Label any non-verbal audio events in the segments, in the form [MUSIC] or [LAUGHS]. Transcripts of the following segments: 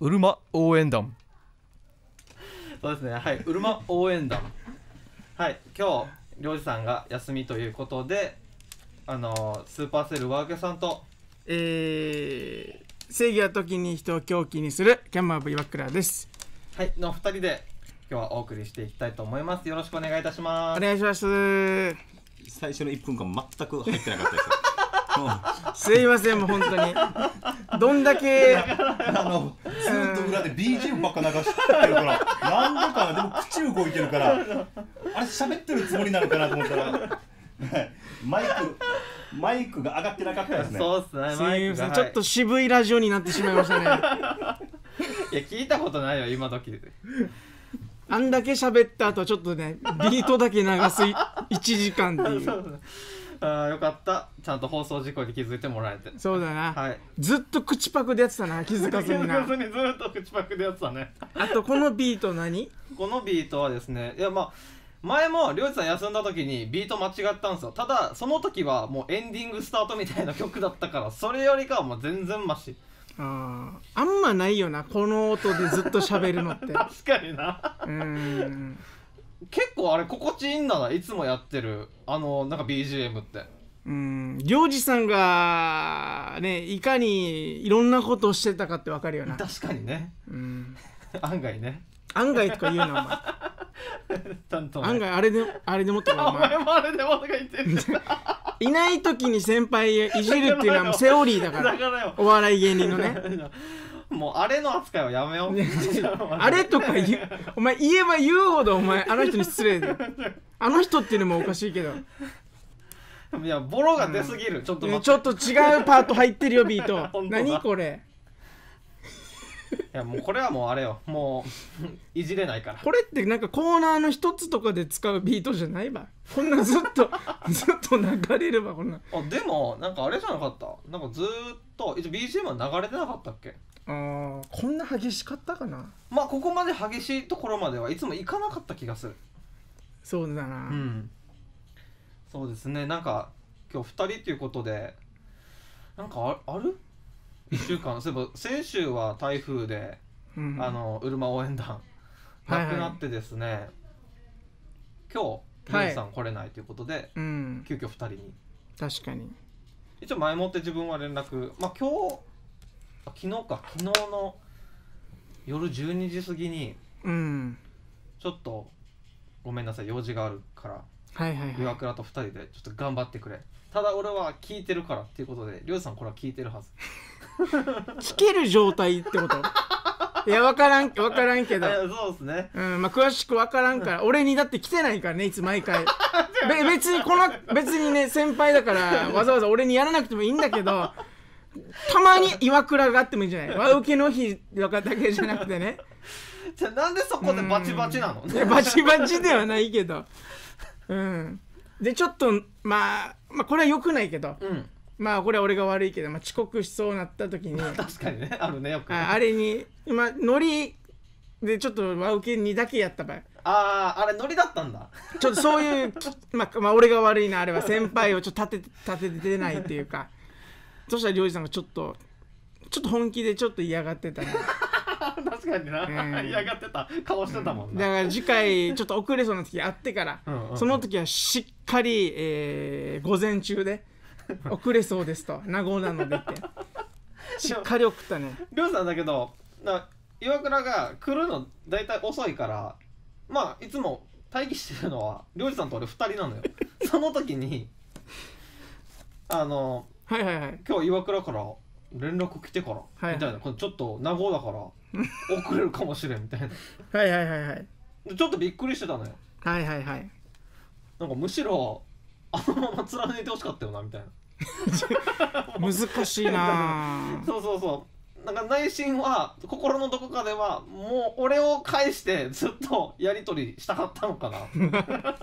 うるま応援団そうですねはいうるま応援団はい今日漁師さんが休みということであのスーパーセルワーケさんとえー、正義は時に人を狂気にするキャンマーブ岩倉ですはいの2人で今日はお送りしていきたいと思いますよろしくお願いいたしますお願いします最初の1分間全く入ってなかったですすいませんもう本当にどんだけあのずっと裏で BGM ばっか流してるからなんでかでも口動いてるからあれ喋ってるつもりなのかなと思ったらマイクマイクが上がってなかったですねそうっすねちょっと渋いラジオになってしまいましたねいや聞いたことないよ今時あんだけ喋った後はちょっとねビートだけ流す1時間っていう。[LAUGHS] あよかったちゃんと放送事故に気づいてもらえてそうだな、はい、ずっと口パクでやってたな気づかずにな [LAUGHS] ずっと口パクでやってたねあとこのビート何このビートはですねいやまあ前もりょうちさん休んだ時にビート間違ったんですよただその時はもうエンディングスタートみたいな曲だったからそれよりかはもう全然マシああんまないよなこの音でずっと喋るのって [LAUGHS] 確かになうん結構あれ心地いいんだないつもやってるあのなんか BGM ってうん行司さんがねいかにいろんなことをしてたかって分かるよな確かにね、うん、案外ね案外とか言うなお前案外あれであれでもっお前お前もあれでもとか言ってるいない時に先輩いじるっていうのはもうセオリーだからお笑い芸人のね [LAUGHS] [LAUGHS] もうあれの扱いはやめよう [LAUGHS] あれとか言うお前言えば言うほどお前あの人に失礼で。あの人っていうのもおかしいけどいやボロが出すぎる、ちょっとちょっと違うパート入ってるよビート [LAUGHS] 何これいやもうこれはもうあれよもういじれないからこれってなんかコーナーの一つとかで使うビートじゃないばこんなずっとずっと流れればこんなあでもなんかあれじゃなかったなんかずっと一応 BGM は流れてなかったっけああこんな激しかったかなまあここまで激しいところまではいつも行かなかった気がするそうだな、うん、そうですねなんか今日2人ということでなんかあある1週間そういえば先週は台風で、うあのうるま応援団なくなってですね、はいはい、今日皆さん来れないということで、はい、うん、急遽2人に確かに一応前もって自分は連絡まあ今日昨日か昨日の夜12時過ぎに、うん、ちょっとごめんなさい用事があるからはいはい、はい、岩倉と2人でちょっと頑張ってくれただ俺は聞いてるからっていうことでりょうさんこれは聞いてるはず聞ける状態ってこと [LAUGHS] いや分からん分からんけどそうですね、うんまあ、詳しく分からんから俺にだって来てないからねいつ毎回 [LAUGHS] 別にこの別にね先輩だからわざわざ俺にやらなくてもいいんだけどたまに岩倉があってもいいんじゃない和受 [LAUGHS] けの日とかだけじゃなくてね [LAUGHS] じゃあなんでそこでバチバチなの、ね、バチバチではないけどうんでちょっとまあまあこれはよくないけど、うん、まあこれは俺が悪いけど、まあ、遅刻しそうなった時に [LAUGHS] 確かにねあるねよくあれに今ノリでちょっと和受けにだけやった場合あああれノリだったんだちょっとそういうままあ俺が悪いなあれは先輩をちょっと立て立ててないっていうかそしたら良二さんがちょっとちょっと本気でちょっと嫌がってたな [LAUGHS] 確かにな、えー嫌がってた顔してたもんだから次回ちょっと遅れそうな時あってから [LAUGHS] うんうんうんその時はしっかり、えー午前中で [LAUGHS] 遅れそうですと名護なのでってしっかり送ったねりょうさんだけどな岩倉が来るの大体遅いからまあいつも待機してるのはりょうじさんと俺2人なのよその時にあのはいはいはい今日岩倉から連絡来てから、みたいなちょっと名護だから [LAUGHS] 遅れるかもしれんみたいなはいはいはいはいちょっとびっくりしてたのよはいはいはいなんかむしろあのまま貫いてほしかったよなみたいな [LAUGHS] 難しいなそうそうそうなんか内心は心のどこかではもう俺を返してずっとやり取りしたかったのかな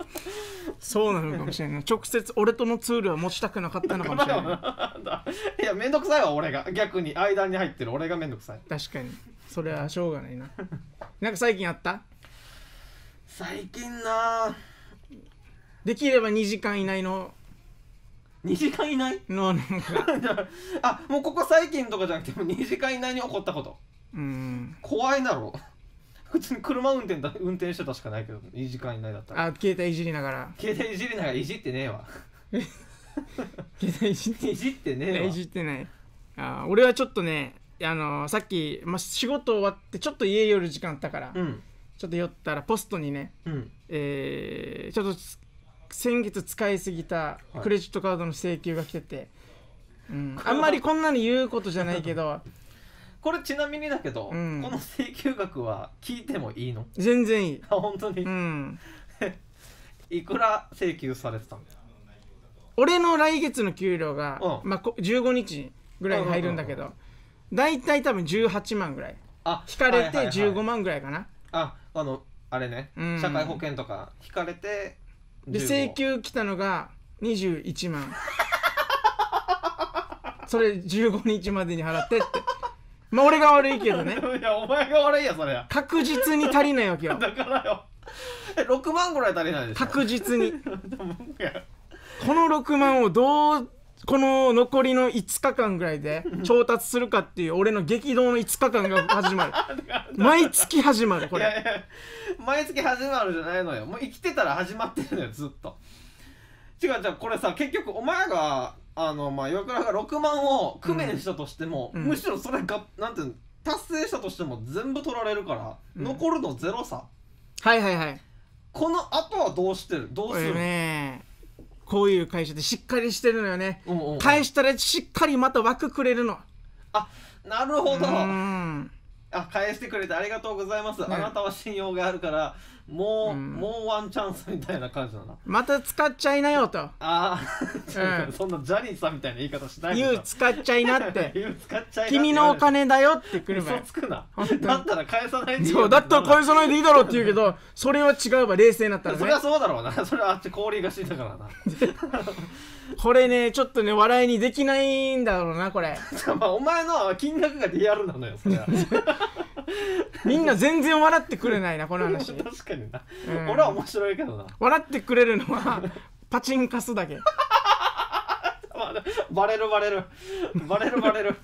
そうなのかもしれない直接俺とのツールは持ちたくなかったのかもしれないいや面倒くさいわ俺が逆に間に入ってる俺が面倒くさい確かにそれはしょうがないななんか最近あった [LAUGHS] 最近なできれば2時間以内の2時間以内のかあもうここ最近とかじゃなくても2時間以内に起こったことうん怖いだろ [LAUGHS] 普通に車運転だ運転してたしかないけど2時間以内だったらあ携帯いじりながら携帯いじりながらいじってねえわ [LAUGHS] 携帯いじっていじってねえわいじってないあ俺はちょっとねあのー、さっき、まあ、仕事終わってちょっと家寄る時間あったから、うん、ちょっと寄ったらポストにね、うん、えー、ちょっと先月使いすぎたクレジットカードの請求が来てて、うん、あんまりこんなに言うことじゃないけど [LAUGHS] これちなみにだけど、うん、この請求額は聞いてもいいの全然いいあ [LAUGHS] 本当にうん [LAUGHS] いくら請求されてたんだ俺の来月の給料が、うん、まあ、15日ぐらい入るんだけど、大体多分18万ぐらいあ引かれて15万ぐらいかな、はいはい、ああのあれね、社会保険とか引かれてで請求来たのが21万 [LAUGHS] それ15日までに払ってってまあ俺が悪いけどね [LAUGHS] いやお前が悪いやそれ確実に足りないわけよ [LAUGHS] だからよ6万ぐらい足りないでしょ確実にこの6万をどうこの残りの5日間ぐらいで調達するかっていう俺の激動の5日間が始まる [LAUGHS] 毎月始まるこれいやいや毎月始まるじゃないのよもう生きてたら始まってるのよずっと違う違うこれさ結局お前があのまあ岩倉が6万を工面したとしても、うん、むしろそれがなんていうの達成したとしても全部取られるから、うん、残るのゼロさはいはいはいこの後はどうしてるどうする、ねこういう会社でしっかりしてるのよね、ううんう返したらしっかりまた枠くれるのあなるほどあ返してくれてありがとうございます、ね、あなたは信用があるからもう、うん、もうワンチャンスみたいな感じだなまた使っちゃいなよとああ、うん、そんなジャニーさんみたいな言い方しないで [LAUGHS] 言う使っちゃいなって言う使っちゃいな君のお金だよってくる嘘つくなだったら返さないでいいそうだったら返さないでいいだろうって言うけどそれは違えば冷静になったら、ね、それはそうだろうなそれはあっち氷が死んだからなこれねちょっとね笑いにできないんだろうなこれ [LAUGHS] まあお前の金額がリアルなのよそれは [LAUGHS] みんな全然笑ってくれないなこの話確かにな、うん、俺は面白いけどな笑ってくれるのはパチンカスだけバレるバレるバレるバレる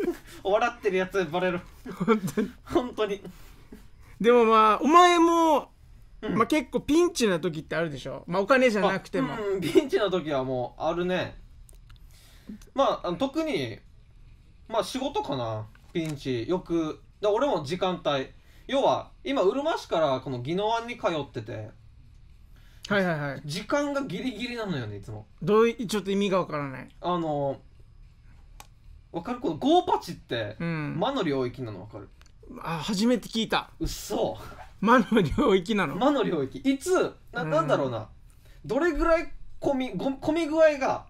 笑ってるやつバレる本当に本当にでもまあお前も、うん、まあ、結構ピンチな時ってあるでしょ、まあ、お金じゃなくても、うん、ピンチな時はもうあるねまあ特にまあ仕事かなピンチよく俺も時間帯要は今うるま市からこの宜野湾に通っててはいはいはい時間がギリギリなのよねいつもどういちょっと意味がわからないあのわかるこのゴーパチって、うん魔の領域なのわかるあ初めて聞いたうっそ魔の領域なの、魔の領域いつななんだろうな、どれぐらい混み込み具合が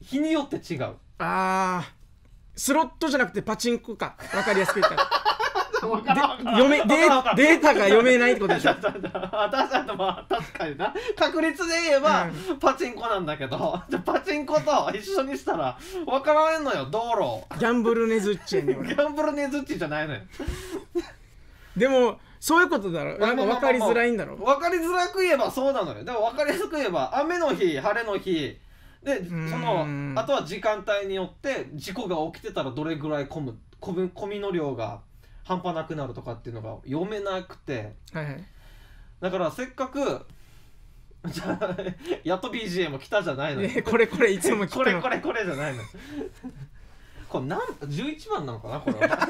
日によって違うあースロットじゃなくてパチンコかわかりやすく言ったら [LAUGHS] 読めデデータが読めないってことでしょ確かにまあ確かにな確率で言えば、パチンコなんだけど [LAUGHS] じゃパチンコと一緒にしたら分からんのよ道路ギャンブルネズッチ [LAUGHS] ギャンブルネズッチじゃないのよでもそういうことだろなんか分かりづらいんだろ分かりづらく言えばそうなのよでも分かりやすく言えば雨の日晴れの日でそのあとは時間帯によって事故が起きてたらどれぐらい混む混みの量が半端なくなるとかっていうのが読めなくて、はいはい、だからせっかくやっと BGM 来たじゃないの、ね、これこれいつも来たこれこれこれじゃないのこれなん11番なのかなこれは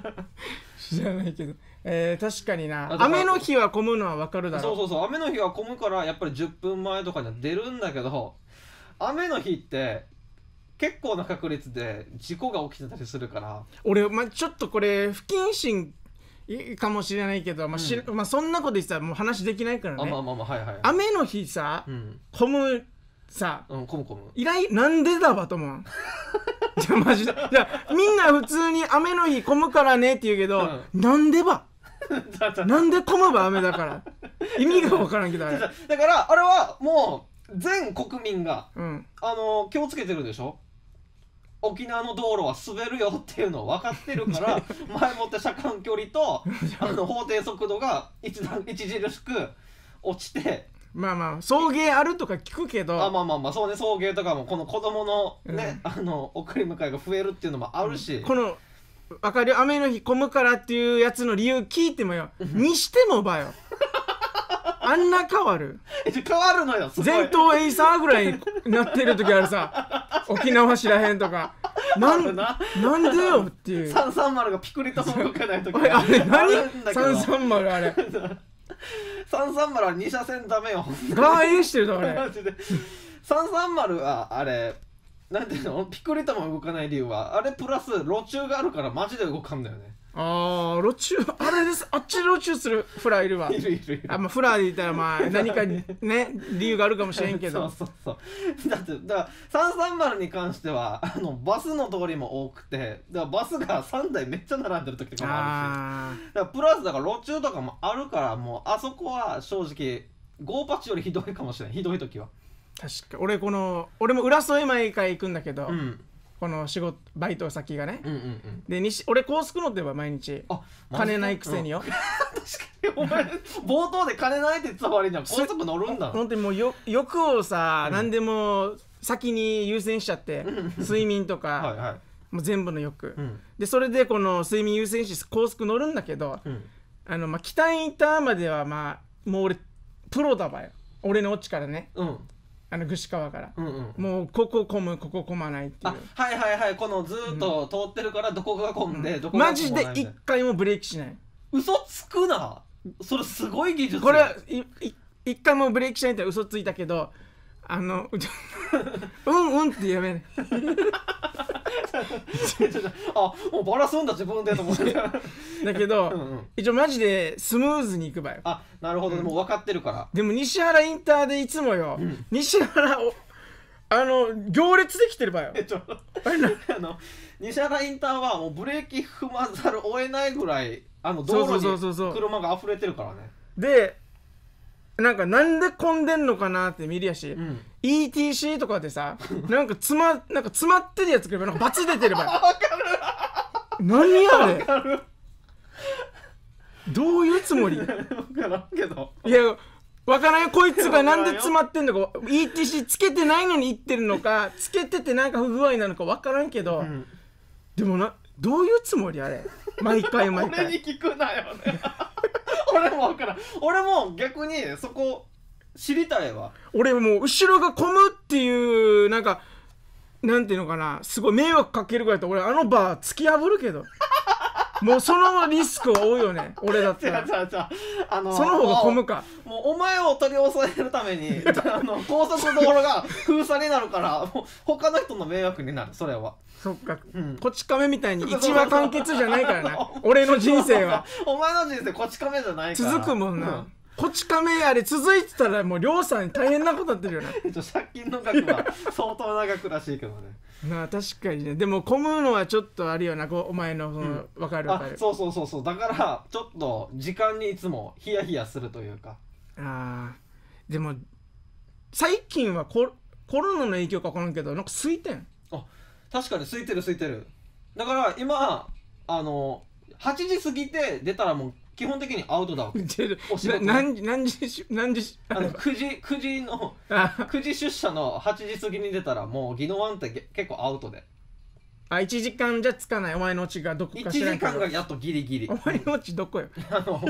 [LAUGHS] 知らないけど、えー、確かにな雨の日は混むのは分かるだろうそうそうそう雨の日は混むからやっぱり10分前とかには出るんだけど雨の日って結構な確率で事故が起きてたりするから俺、まあ、ちょっとこれ不謹慎かもしれないけど、まあしうんまあ、そんなこと言ってたらもう話できないからね、あまあまあまあはいはい、雨の日さ、うん混むさうん、こむこむ依頼なんでだわと思う [LAUGHS] じゃあマジでじゃみんな普通に雨の日混むからねって言うけど、なんでば [LAUGHS] なんで混むば雨だから意味が分からんけどあれだからあれはもう全国民がうんあの気をつけてるでしょ沖縄の道路は滑るよっていうのを分かってるから [LAUGHS] 前もって車間距離と [LAUGHS] あの法定速度が一段著しく落ちてまあまあ送迎あるとか聞くけどあまあまあまあそうね送迎とかもこの子供のね、うん、あの送り迎えが増えるっていうのもあるし、うん、この分かる雨の日混むからっていうやつの理由聞いてもよにしてもばよあんな変わる [LAUGHS] 変わるのよ前頭エイサーぐらいになってる時あるさ [LAUGHS] 沖縄知らへんとかなんなんでよっていう330がピクリとも動かない時あれ何330あれ330 [LAUGHS] は2車線ダメよガーエしてるだあれ330はあれなんていうのピクリとも動かない理由はあれプラス路中があるからマジで動かんだよねああ路中あれですあっちで路中するフラいるわいるいるいるあ、まあ、フラでいたらまあ何かね理由があるかもしれんけどそうそうそうだってだから三3丸に関してはあのバスの通りも多くてだバスが3台めっちゃ並んでる時とかもあるしだプラスだから路中とかもあるからもうあそこは正直ゴーパチよりひどいかもしれないひどい時は確か俺この俺も浦添毎回行くんだけど、うんこの仕事バイト先がね、うんうんうんで西俺高速乗ってば毎日あ金ないくせによ、うん確かにお前冒頭で金ないってたわりじゃん乗るんだ本当にもうよ欲をさ、うん何でも先に優先しちゃってうん睡眠とかはいはいもう全部の欲、うんでそれでこの睡眠優先し高速乗るんだけどうんあのまあ期待いたまではまあもう俺プロだばよ俺のオチからねうんあの串川から、うんうん、もうここ混むここ混まないっていうはいはいはいこのずっと通ってるからどこが混んで、うん、どこがマジで一回もブレーキしない嘘つくなそれすごい技術これ一回もブレーキしないって嘘ついたけどあの [LAUGHS] うんうんってやめない [LAUGHS] あもうバラすんだ自分でと思って [LAUGHS] だけど、うんうん、一応マジでスムーズにいくばよあなるほど、うん、もう分かってるからでも西原インターでいつもよ、うん、西原をあの行列できてるばよえちょ [LAUGHS] あの西原インターはもうブレーキ踏まざるを得ないぐらいあの道路に車が溢れてるからねでなんかなんで混んでんのかなって見るやし、うん ETC とかでさなんか詰まなんか詰まってるやつくればなんかバツ出てれば [LAUGHS] わかる何あれかるどういうつもり分からんけどいやわからんよこいつがなんで詰まってんのか ETC つけてないのにいってるのかつけててなんか不具合なのかわからんけど、うんでもなどういうつもりあれ毎回毎回俺に聞くなよね [LAUGHS] 俺も分からん俺も逆にそこ知りたいわ俺もう後ろが混むっていうなんかなんていうのかなすごい迷惑かけるぐらいと俺あのバー突き破るけどもうそのリスクは多いよね俺だって [LAUGHS] 違う違う違うあのその方が混むかもうお前を取り押さえるために [LAUGHS] あの高速道路が封鎖になるからもう他の人の迷惑になるそれはそっか、うん、こち亀みたいに一話完結じゃないからな俺の人生は [LAUGHS] お前の人生こち亀じゃないから続くもんな、うんこち亀あれ続いてたらもうりょうさん大変なことになってるよね借金の額は相当長くらしいけどねまあ確かにねでも混むのはちょっとあるよなこうお前のその、分かる分かるそうそうそうそうだからちょっと時間にいつもヒヤヒヤするというかあでも最近はココロナの影響か分からんけどなんか空いてんあ確かに空いてる空いてるだから今あの8時過ぎて出たらもう基本的にアウトだわけ何時何時何時あの9時9時の9時出社の8時過ぎに出たらもうノワンって結構アウトであ1時間じゃつかないお前のうちがどこか知ら1時間がやっとギリギリお前のうちどこよあのか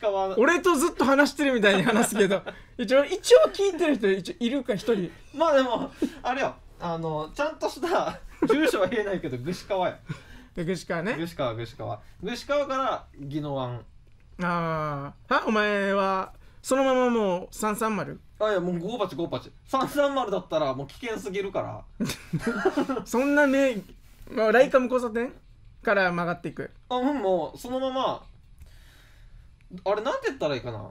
川俺とずっと話してるみたいに話すけど [LAUGHS] 一応一応聞いてる人一応いるか一人まあでもあれよあのちゃんとした住所は言えないけどか川やで具志川ねしか川ぐし川具ぐしから宜野湾ああはお前はそのままもう330あいやもう5 8 5 3 3 3 0だったらもう危険すぎるから [LAUGHS] そんなね、まあ、ライカム交差点から曲がっていくあもうそのままあれなんて言ったらいいかな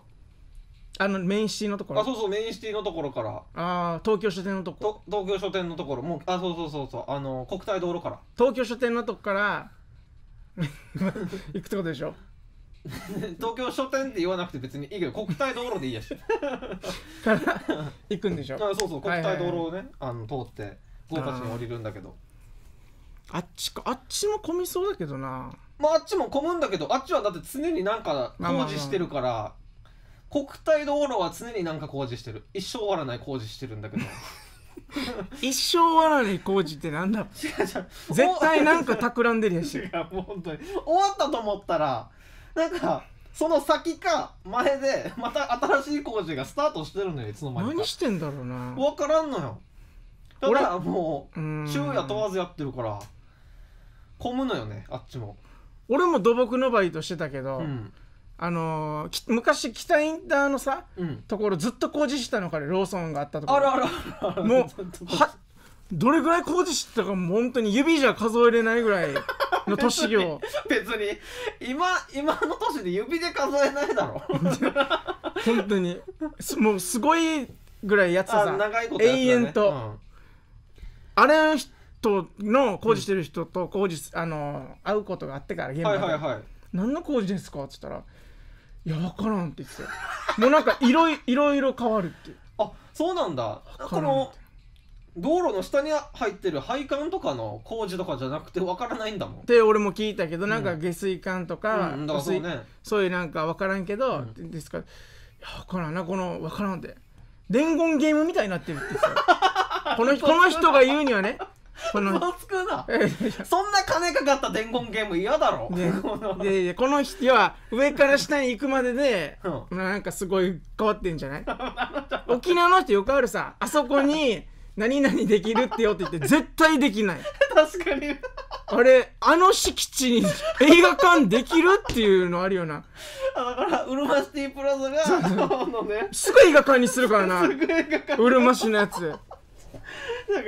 あのメインシティのところあそうそうメインシティのところからああ東京書店のとこと東京書店のところもうあそうそうそうそうあの国体道路から東京書店のとこから [LAUGHS] 行くってことでしょ [LAUGHS] 東京書店って言わなくて別にいいけど国体道路でいいやしから行くんでしょ [LAUGHS] あそうそう国体道路をね、あの通って豪華地に降りるんだけどあっちかあっちも混みそうだけどなまああっちも混むんだけどあっちはだって常になんか工事してるから、まあまあまあ国体道路は常になんか工事してる一生終わらない工事してるんだけど [LAUGHS] 一生終わらない工事ってなんだ違う違う絶対なんか企んでるやしいや [LAUGHS] もう本当に終わったと思ったらなんかその先か前でまた新しい工事がスタートしてるのよいつの間にか何してんだろうな分からんのよだはもう昼夜問わずやってるから混むのよねあっちも俺も土木のバイトしてたけど、うん、あのー、昔北インターのさ、うん、ところずっと工事してたのかねローソンがあったところあらあらもうどれぐらい工事してたかもう本当に指じゃ数えれないぐらいの都市業別に今今の年で指で数えないだろ [LAUGHS] 本当にもうすごいぐらいやつさ、ね、永遠と、うん、あれ人の工事してる人と工事、うん、あの会うことがあってから現場で、はいはいはい、何の工事ですか?」っつったら「いや分からんって言ってたもうなんかいろいいろいろ変わるってあそうなんだこの道路の下に入ってる配管とかの工事とかじゃなくて分からないんだもんって俺も聞いたけどなんか下水管とかうんうんかそうね、そういうなんか分からんけど、うん、ですからいや分からんなこの分からんって伝言ゲームみたいになってるってさこの [LAUGHS] この人が言うにはねこの [LAUGHS] そんな金かかった伝言ゲーム嫌だろでででこの人は上から下に行くまでで、うん、なんかすごい変わってんじゃない [LAUGHS] 沖縄の人よくあるさあそこに [LAUGHS] 何々できるってよって言って絶対できない確かにあれあの敷地に映画館できるっていうのあるよなだからうるまシティプラザがね、すぐ映画館にするからなうるまシのやつ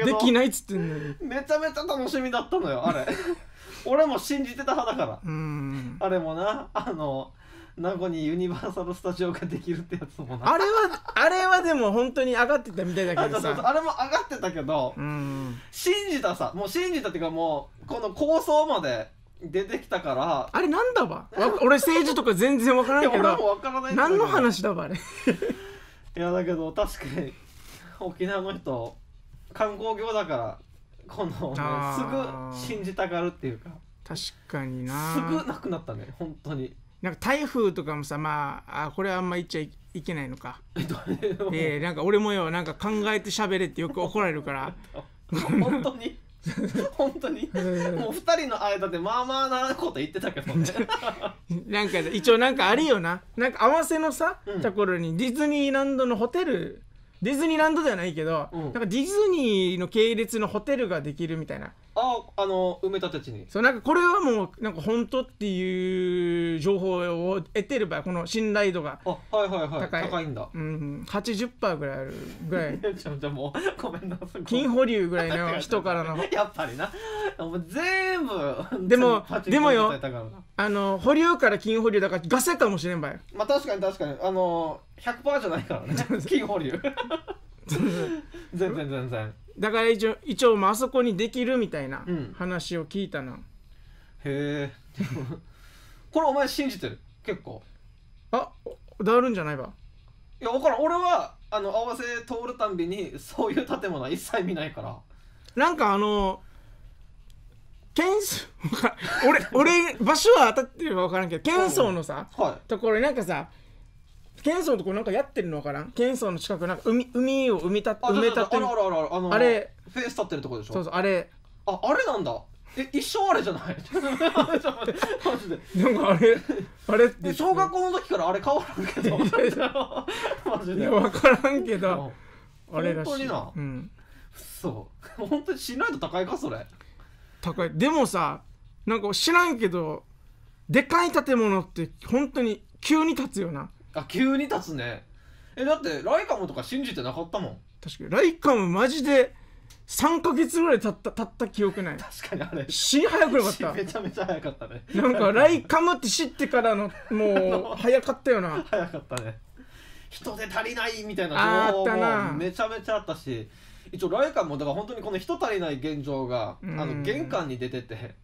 できないっつってんのにめちゃめちゃ楽しみだったのよあれ [LAUGHS] 俺も信じてた派だからあれもなあの名護にユニバーサル・スタジオができるってやつもなあれはあれはでも本当に上がってたみたいだけどさあれも上がってたけど、信じたさもう信じたっていうかもうこの構想まで出てきたからあれなんだわ俺政治とか全然わからいけ俺もどからないんだけ何の話だわあれいやだけど確かに沖縄の人観光業だからこの、すぐ信じたがるっていうか確かになすぐなくなったね本当になんか台風とかもさまああこれはあんま言っちゃいけないのかえー、なんか俺もよなんか考えて喋れってよく怒られるから本当に本当にもう2人の間でまあまあなこと言ってたけどね [LAUGHS] なんか一応なんかあれよななんか合わせのさ、うん、ところにディズニーランドのホテルディズニーランドではないけど、うんなんかディズニーの系列のホテルができるみたいなああの埋め立て地にそうなんかこれはもうなんか本当っていう情報を得てればこの信頼度があはいはいはい高い高いんだ、うん、80%ぐらいあるぐらいじゃ [LAUGHS] もうごめんなさい金保留ぐらいの人からの [LAUGHS] やっぱりなもう全部でもでもよあの保留から金保留だからガセかもしれんばいまあ確かに確かにあの100%じゃないからね [LAUGHS] 金保留全然全然だから一応一応あそこにできるみたいな話を聞いたな、うん、へえ [LAUGHS] これお前信じてる結構あだるんじゃないわいや分からん俺はあの合わせ通るたんびにそういう建物は一切見ないからなんかあの県層 [LAUGHS] 俺俺場所は当たってるか分からんけど県層のさ、はい、ところになんかさ県層のところなんかやってるのかな県層の近くなんか海海を埋め立て埋め立てあらああああれフェース立ってるとこでしょそうそうあれああれなんだえ一生あれじゃないマジ [LAUGHS] なんかあれあれって小学校の時からあれ変わらんけどマジでわからんけどあれらしい本当にな、うん、そう本当にしないと高いかそれ高いでもさなんか知らんけどでかい建物って本当に急に建つよなあ急に立つねえだってライカムとか信じてなかったもん確かにライカムマジで3か月ぐらい経った経った記憶ない確かにあれ死に早くなかっためちゃめちゃ早かったねなんかライカムって知ってからのもう [LAUGHS] 早かったよな早かったね人手足りないみたいな情報もめちゃめちゃあったし一応ライカもだから本当にこの人足りない現状が、あの玄関に出てて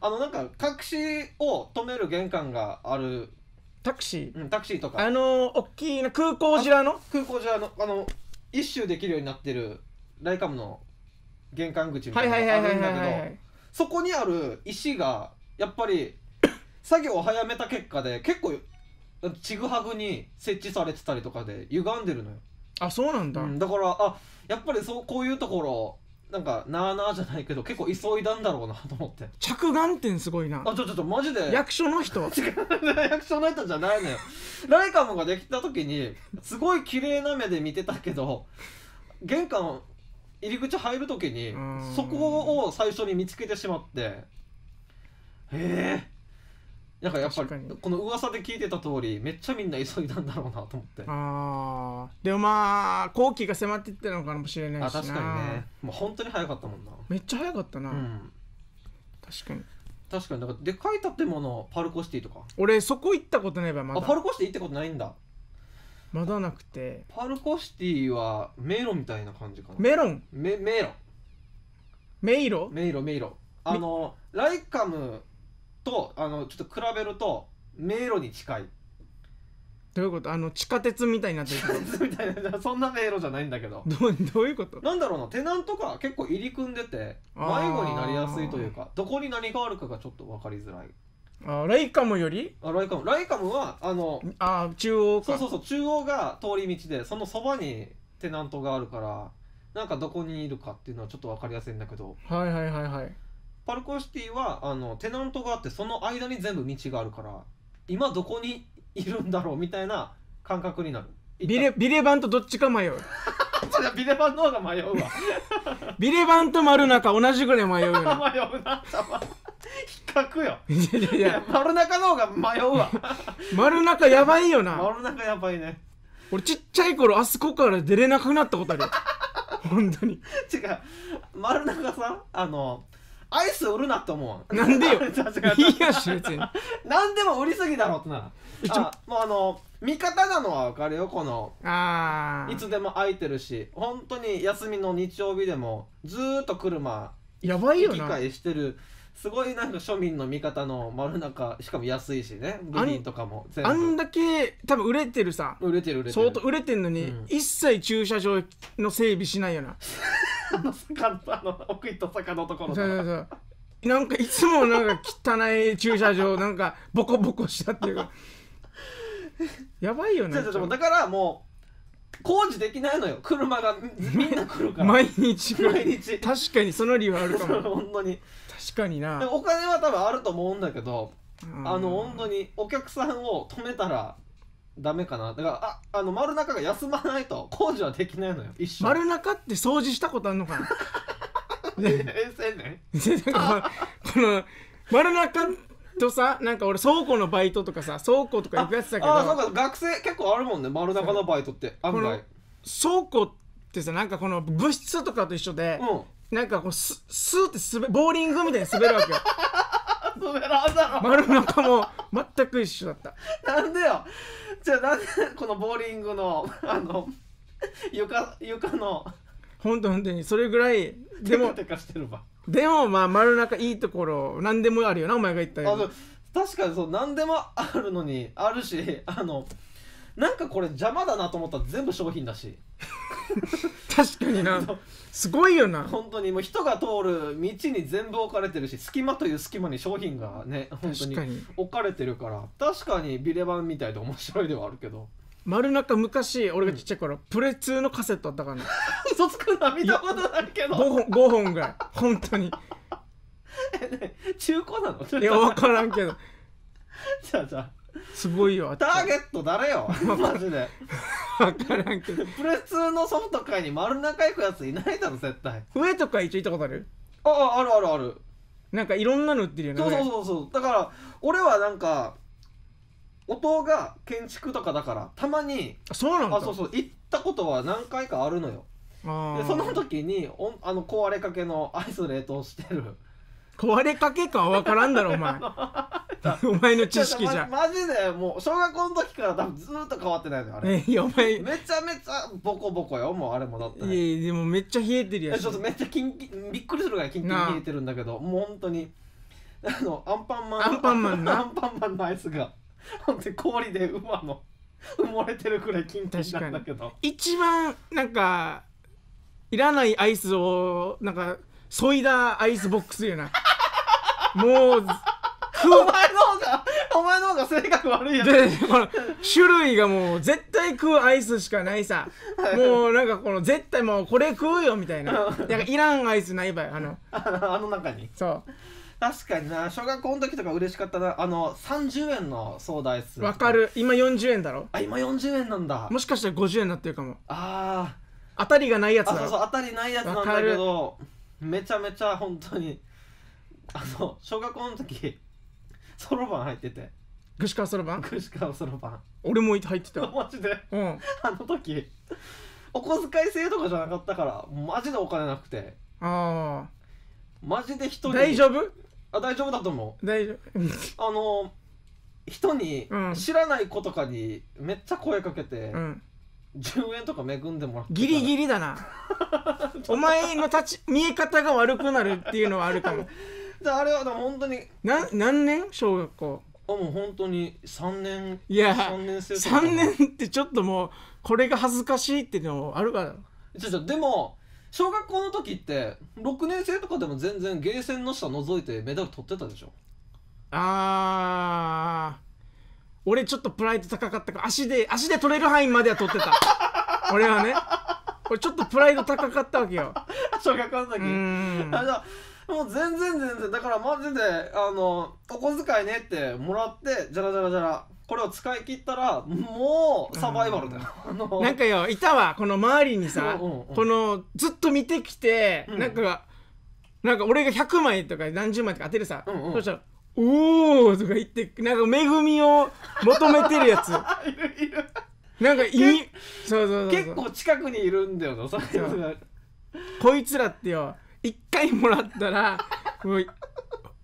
あのなんか隠しを止める玄関があるタクシー、うん、タクシーとかあの大きいな空港ジラの空港ジラのあの一周できるようになってるライカムの玄関口みたいなのがあるんだけどそこにある石がやっぱり [COUGHS] 作業を早めた結果で結構ちぐはぐに設置されてたりとかで歪んでるのよあそうなんだ、うん、だからあやっぱりそうこういうところなんかなあなあじゃないけど結構急いだんだろうなと思って着眼点すごいなあちょちょちょマジで役所の人役所の人じゃないのよライカムができた時にすごい綺麗な目で見てたけど玄関入り口入る時にそこを最初に見つけてしまってへえんかやっぱりこの噂で聞いてた通りめっちゃみんな急いだんだろうなと思ってああでもまあ後期が迫ってったのかもしれないしなあ確かにねもう本当に早かったもんなめっちゃ早かったな、うん、確かに確かにだからでかい建物パルコシティとか俺そこ行ったことないばまだあパルコシティ行ったことないんだまだなくてパルコシティはメロンみたいな感じかなメロンメメロンメイロメイロメイロあのライカムとあのちょっと比べると迷路に近いどういうことあの地下鉄みたいになってるみたいな [LAUGHS] そんな迷路じゃないんだけどどうどういうことなんだろうなテナントが結構入り組んでて迷子になりやすいというかどこに何があるかがちょっと分かりづらいあライカムよりあライカムライカムはあのあ中央そうそうそう中央が通り道でそのそばにテナントがあるからなんかどこにいるかっていうのはちょっと分かりやすいんだけどはいはいはいはいパルコシティはあのテナントがあってその間に全部道があるから今どこにいるんだろうみたいな感覚になるビレビレ版とどっちか迷う [LAUGHS] ビレ版の方が迷うわ [LAUGHS] ビレ版と丸中同じぐらい迷うよ [LAUGHS] 迷うな比較よいやいや丸中の方が迷うわ丸中やばいよな丸中やばいね俺ちっちゃい頃あそこから出れなくなったことある本当に違う丸中さんあのアイス売るなと思うなんでよ [LAUGHS] さすがにいやし別に何 [LAUGHS] でも売りすぎだろってなあもうあの味方なのは分かるよこのあいつでも空いてるし本当に休みの日曜日でもずっと車やばいよな理してるすごいなんか庶民の味方の丸中しかも安いしねグリーンとかもあんだけ多分売れてるさ売れてる売れてる相当売れてんのに、うん、一切駐車場の整備しないよなあのあの奥行った坂のところそうそうそうなんかいつもなんか汚い駐車場なんかボコボコしたっていうかやばいよねだからもう工事できないのよ車がみんな来るから [LAUGHS] 毎日毎日確かにその理由あるかも [LAUGHS] 本当に確かになお金は多分あると思うんだけどあの本当にお客さんを止めたらダメかなだからああの丸中が休まないと工事はできないのよ一丸中って掃除したことあるのかな [LAUGHS] えせね [LAUGHS] この丸中とさなんか俺倉庫のバイトとかさ倉庫とか行くやつだけどああそうか学生結構あるもんね丸中のバイトって案外倉庫ってさなんかこの物質とかと一緒で、うん、なんかこうススーってすべボーリングみたいに滑るわけよ滑らんだろ丸中も全く一緒だったなんでよじゃあなんでこのボーリングのあの床床の本当本当にそれぐらいでもテカしてるわでもまあ丸中いいところ何でもあるよなお前が言ったように確かにそう何でもあるのにあるしあのなんかこれ邪魔だなと思ったら全部商品だし [LAUGHS] 確かにな [LAUGHS] すごいよな本当にもう人が通る道に全部置かれてるし隙間という隙間に商品がね本当に置かれてるから確かにビレバンみたいで面白いではあるけど丸中昔俺がちっちゃい頃、うん、プレ2のカセットあったから嘘つくな見たことないけどい5本 ,5 本ぐらい本当に [LAUGHS] 中古なのいや分からんけどじゃあじゃあすごいよターゲット誰よ [LAUGHS] マジで分からんけどプレスのソフト界に丸中行くやついないだろ絶対笛とか一応行ったことあるあああるあるあるなんかいろんなの売ってるよねそうそうそうだから俺はなんか音が建築とかだからたまにあそうなんだあそうそう行ったことは何回かあるのよでその時におあの壊れかけのアイス冷凍してる壊れかけかは分からんだろお前 [LAUGHS] お前の知識じゃ、ま、マジでもう小学校の時から多分ずっと変わってないのあれいやお前めちゃめちゃボコボコよもうあれもだって、ね、いやでもめっちゃ冷えてるやつちょっとめっちゃキンキンびっくりするぐらいキンキン冷えてるんだけどもう本当にあのアンパンマンアンパンマンのアンパンマンのアイスが本当に氷で馬の [LAUGHS] 埋もれてるくらいキンキンしたんだけど一番なんかいらないアイスをなんかそいだアイスボックスやなもう、お前の方が、お前の方が性格悪いやつ。で、この、種類がもう、絶対食うアイスしかないさ。もう、なんかこの、絶対もう、これ食うよ、みたいな。なんか、いらんアイスないばい、[LAUGHS] あの。あの、中に。そう。確かにな小学校の時とか嬉しかったなあの30円のソーダアイスわかる今40円だろあ今40円なんだもしかしたら50円になってるかもああ当たりがないやつだろそうそう当たりないやつなんだけどめちゃめちゃ本当にあの小学校の時 [LAUGHS] そろばん入ってて具志川そろばん串川そろばん俺も入ってた [LAUGHS] マジでうんあの時お小遣い制とかじゃなかったからマジでお金なくてああ。マジで一に。人大丈夫あ大丈夫だと思う。大丈夫あの人に知らない子とかにめっちゃ声かけて、うん10円とか恵んでもらってギリギリだな [LAUGHS] お前の立ち見え方が悪くなるっていうのはあるかもあれはでも本当にな何年小学校あもう本当に3年いや3年生3年ってちょっともうこれが恥ずかしいっていうのもあるからちょちょでも小学校の時って6年生とかでも全然ゲーセンの下覗いてメダル取ってたでしょああ俺ちょっとプライド高かったから足で足で取れる範囲までは取ってた [LAUGHS] 俺はね俺ちょっとプライド高かったわけよ小学校の時あのもう全然全然だからマジであのお小遣いねってもらってじゃらじゃらじゃらこれを使い切ったらもうサバイバルだよ、うん、なんかよいたわこの周りにさ、うんうん、このずっと見てきて、うん、なんかなんか俺が100枚とか何十枚とか当てるさ、うんうん、そしたら「おお」とか言ってなんか恵みを求めてるやつ [LAUGHS] いるなんかいそうそうそう結構近くにいるんだよなこいつらってよ一回もらったらもう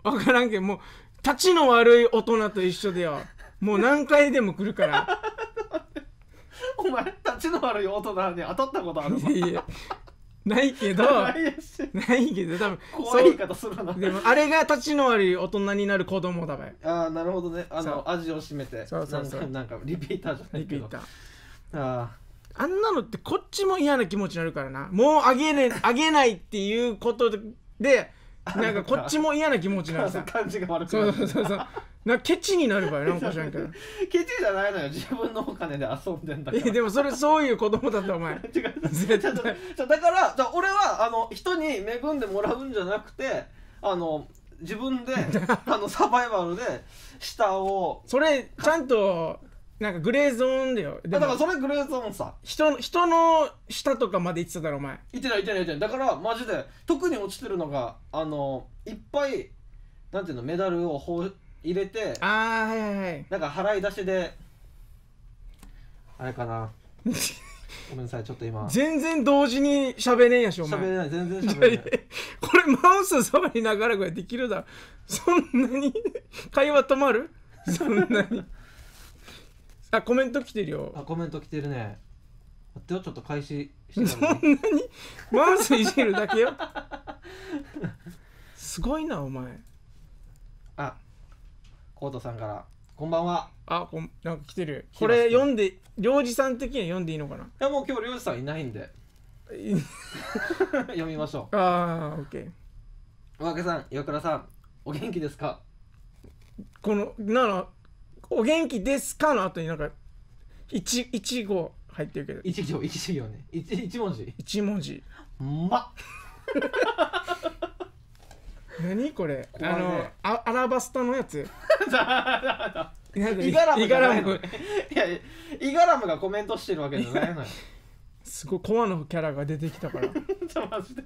分からんけどもうたちの悪い大人と一緒でよもう何回でも来るからお前たちの悪い大人に当たったことあるのいやいないけどないけど多分怖い言い方するなでもあれがたちの悪い大人になる子供だばああなるほどねあの味を占めてそうそうそうなんかリピーターじゃないけどリピーターあああんなのってこっちも嫌な気持ちになるからなもうあげ,、ね、あげないっていうことでなんかこっちも嫌な気持ちになるさ感じが悪くなるそうそうそうそうなケチになるからなんか知らんけどケチじゃないのよ自分のお金で遊んでんだからえでもそれそういう子供だったお前違う絶対だからじゃ俺はあの人に恵んでもらうんじゃなくてあの自分で [LAUGHS] あのサバイバルで下をそれちゃんとなんかグレーゾーンだよだからそれグレーゾーンさ人の人の下とかまで行ってただろお前行ってない行ってない行ってないだからマジで特に落ちてるのがあのいっぱいなんていうのメダルをほ入れてああはいはいはいなんか払い出しであれかなごめんなさいちょっと今全然同時に喋れんやしお前喋れない全然喋れないこれマウス触りながらぐらいできるだそんなに会話止まるそんなにあコメント来てるよあコメント来てるね待ってよちょっと開始してそんなに [LAUGHS] マウスいじるだけよ [LAUGHS] すごいなお前あコートさんからこんばんはあこんなんか来てるこれ読んで領事さん的には読んでいいのかないやもう今日領事さんいないんで [LAUGHS] 読みましょうああオッケーおわけさん岩倉さんお元気ですかこのならお元気ですかの後になんか一一語入ってるけど一行一行ね一文字一文字ま [LAUGHS] 何これあのあアラバスタのやつ [LAUGHS] イガラムイガラムいやイガラムがコメントしてるわけじゃないの [LAUGHS] すごいコアのキャラが出てきたからマジで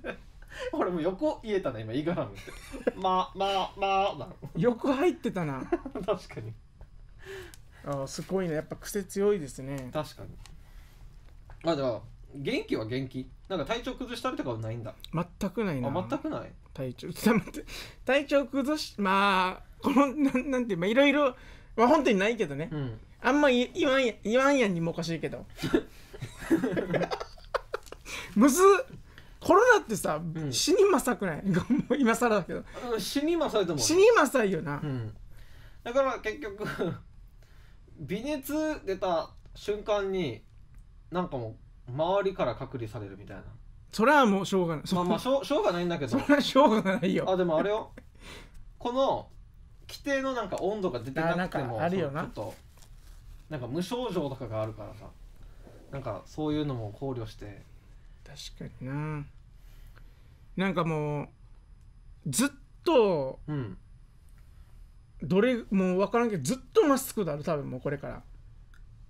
俺も横言えたな今イガラムってまあまあまあ横入ってたな確かにあすごいねやっぱ癖強いですね確かにまあじゃあ元気は元気なんか体調崩したりとかはないんだ全くないなあ全くない体調ちょっと待って体調崩しまあこのなんなんていうまあいろいろまあ本当にないけどね、うんあんま言言わんや言わんやんにもおかしいけど [LAUGHS] むずコロナってさ、うん死にまさくないもう [LAUGHS] 今更だけどうん死にまさと思う死にまさいよな、うんだから結局微熱出た瞬間になんかもう周りから隔離されるみたいなそれはもうしょうがないまあまあしょうしょうがないんだけどそれはしょうがないよあでもあれよこの規定のなんか温度が出てなくてもあるよなちょっとなんか無症状とかがあるからさなんかそういうのも考慮して確かにななんかもうずっと、うん、どれもう分からんけどずっとマスクだろ多分もうこれから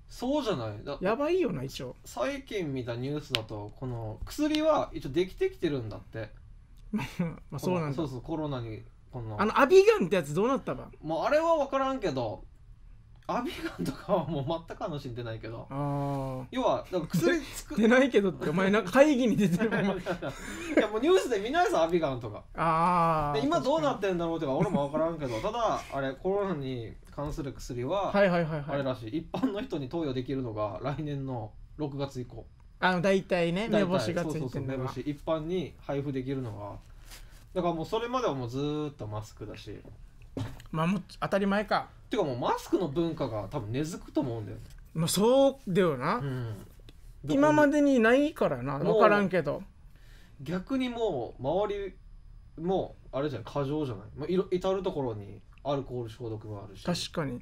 そうじゃないやばいよな一応最近見たニュースだとこの薬は一応できてきてるんだって [LAUGHS] まあそうなんだそうそうコロナにこのあのアビガンってやつどうなったの。もうあれは分からんけどアビガンとかはもう全く話出ないけどあ要はんか薬作っ出ないけどってお前なんか会議に出てるもん [LAUGHS] いやもうニュースで見ないさアビガンとかあで今どうなってんだろうとか俺も分からんけどただあれコロナに関する薬ははいはいはいはいあれらしい一般の人に投与できるのが来年の6月以降あの大体ね目星がついてるそうそうそう一般に配布できるのがだからもうそれまではもうずっとマスクだしまあも当たり前かていうかもうマスクの文化が多分根付くと思うんだよね、まあ、そうだよな、うん、今までにないからな分からんけど逆にもう周りもあれじゃない過剰じゃない、まあ、至る所にアルコール消毒もあるし確かに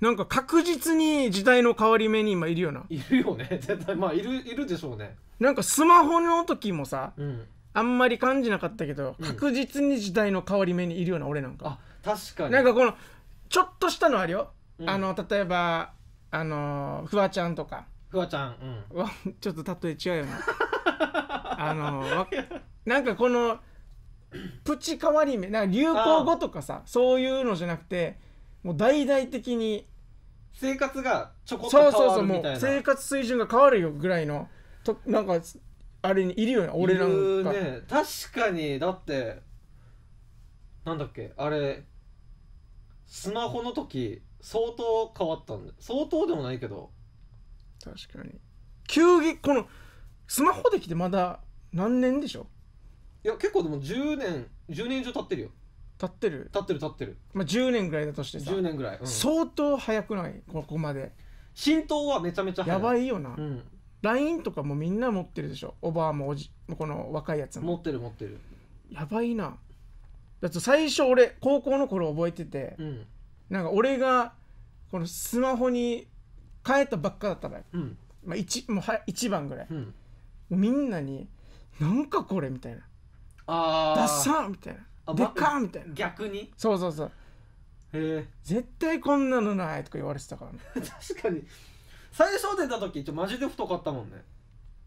なんか確実に時代の変わり目に今いるよないるよね [LAUGHS] 絶対まあいるいるでしょうねなんかスマホの時もさ、うん、あんまり感じなかったけど、確実に時代の変わり目にいるような俺なんか確かになんかこのちょっとしたのあるよ、うん、あの例えばあのフワちゃんとかフワちゃん、うん、[LAUGHS] ちょっとたとえ違うよな [LAUGHS] あのなんかこのプチ変わり目なんか流行語とかさそういうのじゃなくてもう大々的に生活がちょこっと変わそうそうそうう生活水準が変わるよぐらいのとなんかあれにいるよね俺なんか、ね、確かにだってなんだっけあれスマホの時相当変わったんで相当でもないけど確かに急激このスマホできてまだ何年でしょいや結構でも10年10年以上経ってるよ経ってる経ってる経ってる、まあ、10年ぐらいだとしてさ10年ぐらい、うん相当早くないここまで浸透はめちゃめちゃ早やばいよな、うん LINE とかもみんな持ってるでしょおばあもおじこの若いやつ持ってる持ってるやばいなだと最初俺高校の頃覚えてて、うん、なんか俺がこのスマホに変えたばっかだったのよ、うん、まあ、1, もうは1番ぐらい、うん、みんなに「なんかこれ」みたいな「あダッサー」みたいな「でかー」みたいな逆にそうそうそうへえ絶対こんなのないとか言われてたからね [LAUGHS] 確かに最初出た時マジで太かったもんね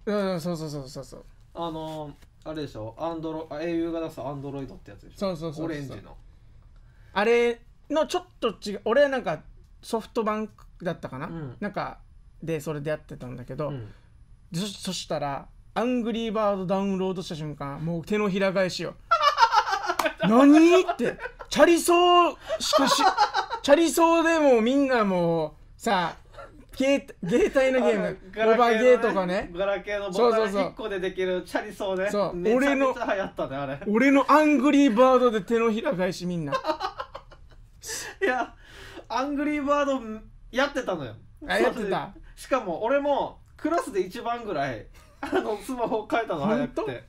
うんそうそうそうそうそうあのーあれでしょアンドロ英雄が出すアンドロイドってやつでしょそうそうそうオレンジのあれのちょっと違う俺なんかソフトバンクだったかな、うん、なんかでそれでやってたんだけど、うん、そそしたらアングリーバードダウンロードした瞬間もう手のひら返しよ [LAUGHS] 何ってチャリそうしかしチャリそうでもみんなもうさあ携携帯のゲームあのガラオバゲーとかねガラケーのボタン1個でできるチャリソーねそう俺の流行ったねあれ俺のアングリーバードで手のひら返しみんな [LAUGHS] いやアングリーバードやってたのよあやってたしかも俺もクラスで一番ぐらいあのスマホ変えたの早くて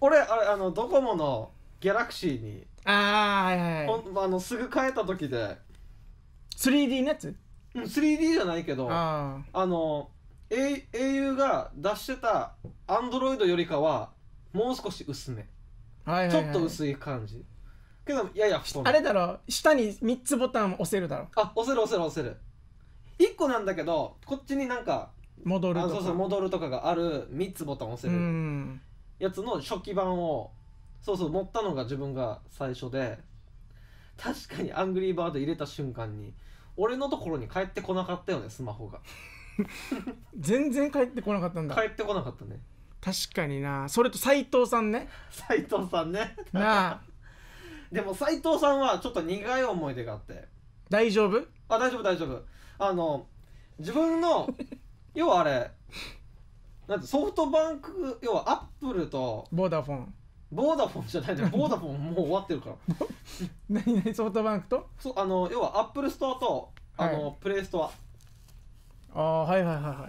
俺あれあのドコモのギャラクシーにああはいはいあのすぐ変えた時で 3D のやつうん、3D じゃないけどあの英雄が出してたアンドロイドよりかはもう少し薄め、はいはいはい、ちょっと薄い感じけどやや太めあれだろ下に3つボタン押せるだろあ押せる押せる押せる1個なんだけどこっちになんか戻るとかそうそう戻るとかがある3つボタン押せるやつの初期版をそうそう持ったのが自分が最初で確かにアングリーバード入れた瞬間に俺のところに帰ってこなかったよねスマホが全然帰ってこなかったんだ帰ってこなかったね確かになそれと斎藤さんね斎藤さんねなあ [LAUGHS] でも斎藤さんはちょっと苦い思い出があって大丈夫あ大丈夫大丈夫あの自分の要はあれなんてソフトバンク要はアップルとボーダフォンボーダフォンじゃないんだよボーダフォンもう終わってるから [LAUGHS] 何何ソフトバンクとそうあの要はアップルストアとあの、はいプレイストアああはいはいはいは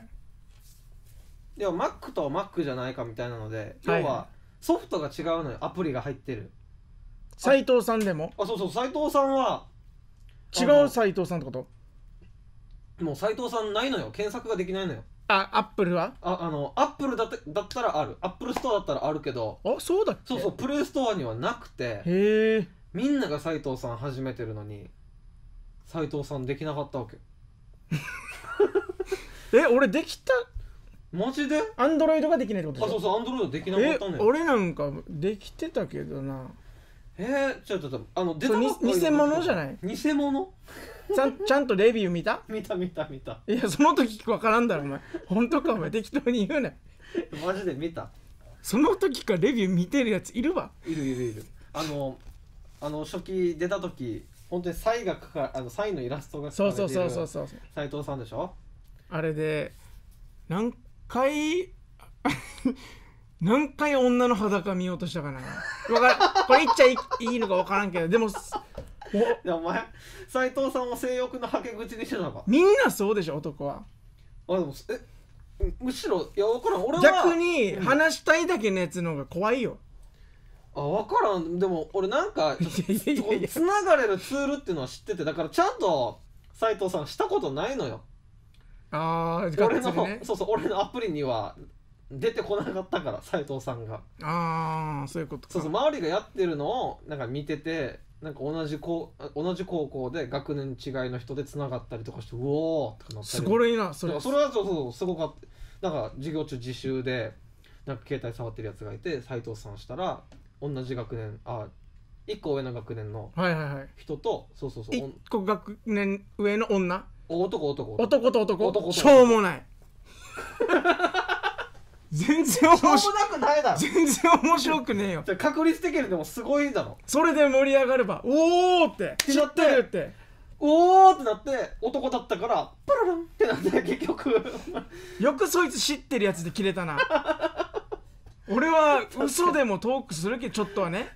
いでも Mac と Mac じゃないかみたいなので要はソフトが違うのよアプリが入ってる斎藤さんでもあそうそう斎藤さんは違う斎藤さんってこともう斎藤さんないのよ検索ができないのよあアップルはああのアップルだってだったらあるアップルストアだったらあるけどあそうだっけそうそうプレイストアにはなくてへえみんなが斎藤さん始めてるのに斎藤さんできなかったわけ [LAUGHS] え俺できたマジでアンドロイドができないってことあそうそうアンドロイドできなかったね俺なんかできてたけどなえー、ちょっとあの出たばっかり偽物じゃない偽物ちゃんちゃんとレビュー見た見た見た見たいやその時分からんだろお前本当かお前適当に言うなマジで見たその時からレビュー見てるやついるわいるいるいるあのあの初期出た時本当にサイがかかあのサイのイラストがそうそうそうそうそう斎藤さんでしょあれで何回 [LAUGHS] 何回女の裸見ようとしたかなこれ言っちゃいいのか分からんけどでもお前斎藤さんを性欲のはけ口にしてたのかみんなそうでしょ男はあでもえむしろいや分からん俺は逆に話したいだけのやつの方が怖いよ、あ分からんでも俺なんかつな [LAUGHS] がれるツールっていうのは知っててだからちゃんと斎藤さんしたことないのよああ、俺の、そうそう俺のアプリには出てこなかったから斎藤さんがああそういうことかそうそう周りがやってるのをなんか見ててなんか同じこう同じ高校で学年違いの人でつながったりとかしてうおーとなったりすごいなそれそれはそうそうすごかったなんか授業中自習でなんか携帯触ってるやつがいて斎藤さんしたら同じ学年あ1個上の学年の人と、はいはいはい、そうそうそう1個学年上の女男男男男と男しょうもない [LAUGHS] 全然面白くないだろ全然面白くねえよじゃ確率的にでもすごいだろそれで盛り上がればおおって知ってるっておおってなって男だったからパラルンってなって結局よくそいつ知ってるやつで切れたな俺は嘘でもトークするけどちょっとはね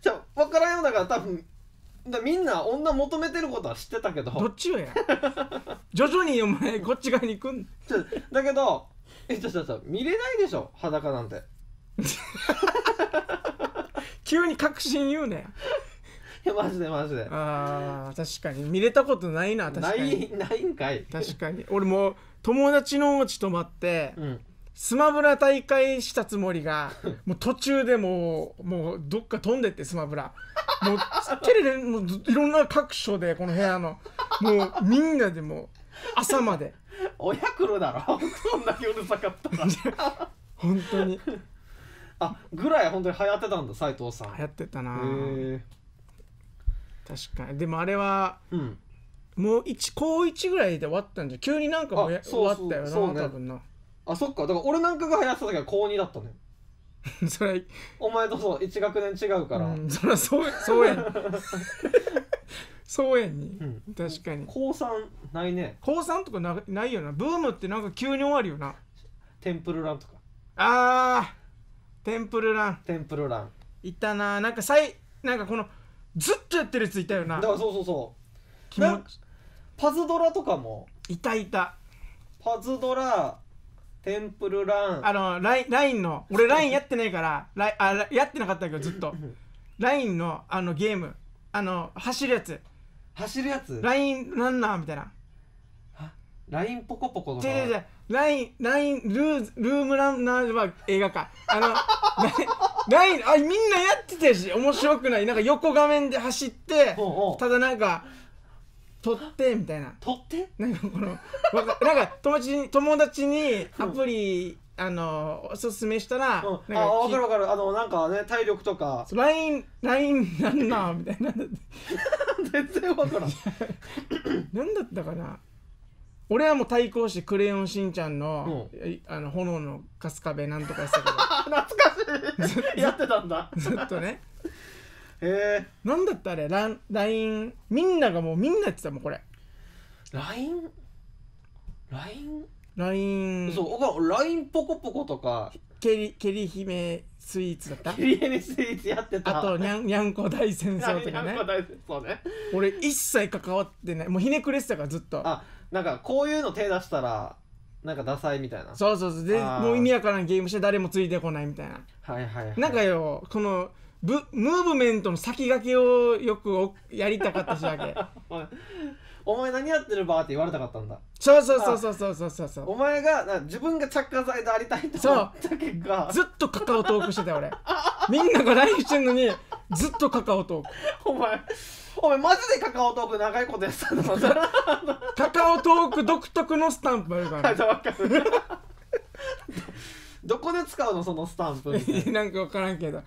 じゃ分からんようだから多分だみんな女求めてることは知ってたけどどっちよや徐々にお前こっち側に行くんだけどえちょっとさ見れないでしょ裸なんて [LAUGHS] 急に確信言うねいやマジでマジであ確かに見れたことないな確なかにいないんかい確かに俺もう友達のお家泊まって、うんスマブラ大会したつもりが [LAUGHS] もう途中でもうもうどっか飛んでってスマブラもうテレビもういろんな各所でこの部屋のもうみんなでもう朝まで親来るだろ [LAUGHS] そんなにうるさかったら本当に [LAUGHS] あぐらい本当に流行ってたんだ斎藤さん流行ってたな確かにでもあれは、うん、もう1高1ぐらいで終わったんじゃ急になんかもう終わったよなそうね、多分なあそっかだから俺なんかが流行ってた時は高2だったね [LAUGHS] それお前とそう1学年違うから、うん、そりゃそうそうやんそうやね、うん確かに高三ないね高三とかなないよなブームってなんか急に終わるよなテンプルランとかあーテンプルランテンプルランいたななんかさいなんかこのずっとやってるやついたよだなからそうそうそ気持ちパズドラとかもいたいたパズドラテンプルランあのラインラインの俺ラインやってないからラインあやってなかったけどずっと [LAUGHS] ラインのあのゲームあの走るやつ走るやつラインランナーみたいなラインポコポコの違う違う違うラインラインルールルームランナーは映画かあのラインあみんなやってたし面白くないなんか横画面で走ってただなんか撮ってみたいな撮ってなんかこのなんか友達に友達にアプリあのおすすめしたら、うん、あ分かる分かるあのなんかね体力とか LINE なんなみたいな [LAUGHS] 全然分からん何 [LAUGHS] だったかな俺はもう対抗して「クレヨンしんちゃんの」うん、あの炎の春日部なんとかしたけど [LAUGHS] 懐かしいやってたんだずっとねえ何だったあれ LINE みんながもうみんなやってたもんこれ l i n e LINE? ラインそうラインポコポコとかけりけり姫スイーツだった切り絵スイーツやってたあとにゃんにゃんこ大戦争とかねなんか大戦争ね俺一切関わってないもうひねくれてたからずっとあなんかこういうの手出したらなんかダサいみたいなそうそうそうでもう意味わからんゲームして誰もついてこないみたいなはいはいはいなんかよこのブムーブメントの先駆けをよくおやりたかったしだけはい [LAUGHS] お前何やってるばーって言われたかったんだそうそうそうそうそうそうそうお前がな自分が着火剤でありたいと思った結果ずっとカカオトークしてたよ俺みんなが LINE してんのにずっとカカオトークお前お前マジでカカオトーク長いことやってたのカカオトーク独特のスタンプあるから、ね、どこで使うのそのスタンプな [LAUGHS] なんか分からんけど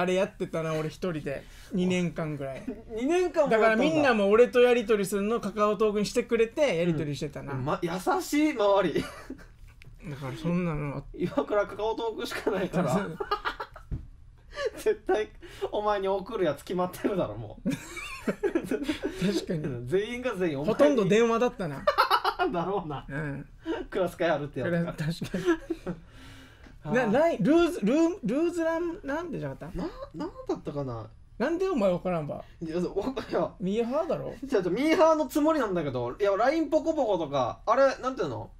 あれやってたな俺一人で2年間ぐらい2 [LAUGHS] 年間もだからみんなも俺とやり取りするのカカオトークにしてくれてやり取りしてたな、ま、優しい周りだからそんなの今からカカオトークしかないから [LAUGHS] 絶対お前に送るやつ決まってるだろもう確かに [LAUGHS] 全員が全員ほとんど電話だったなだろうな、うん、クラス会あるってやつ確かになラルーズルールーズランなんでじゃなかったななんだったかななんでお前分からんばいやいやミーハーだろじゃミーハーのつもりなんだけどいやラインポコポコとかあれなんていうの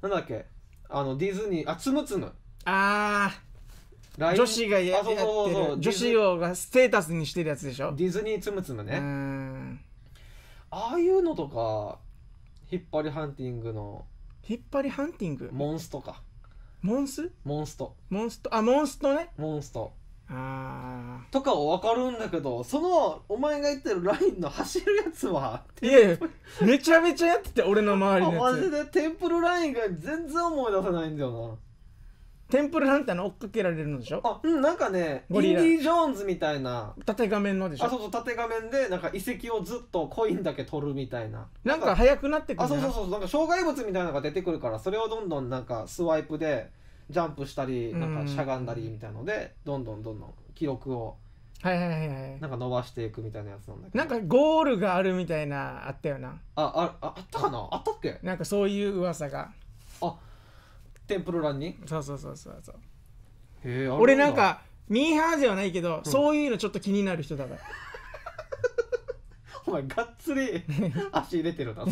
なんだっけあのディズニーあつむつむああ女子がやあっそうてるそうそうそう女子をがステータスにしてるやつでしょディズニーつむつむね、んああいうのとか引っ張りハンティングの引っ張りハンティングモンスとかモンスモンストモンストあモンストねモンストああ。とかは分かるんだけどそのお前が言ってるラインの走るやつはいやいやめちゃめちゃやってて俺の周りのやマジでテンプルラインが全然思い出せないんだよなテンプルハンターの追っかけられるのでしょあうんなんかねイゴリラディ・ジョーンズみたいな縦画面のでしあそうょそう縦画面でなんか遺跡をずっとコインだけ取るみたいななんか早くなってくあるそうそうそうなんか障害物みたいなのが出てくるからそれをどんどんなんかスワイプでジャンプしたりなんかしゃがんだりみたいのでどんどんどんどん記録をはいはいはいはいなんか伸ばしていくみたいなやつなんだけどなんかゴールがあるみたいなあったよなああああったかなあったっけなんかそういう噂が天ぷら欄にそうそうそうそうそうへえ俺なんかミーハーではないけど、そういうのちょっと気になる人だから [LAUGHS] お前がっつり [LAUGHS] 足入れてるな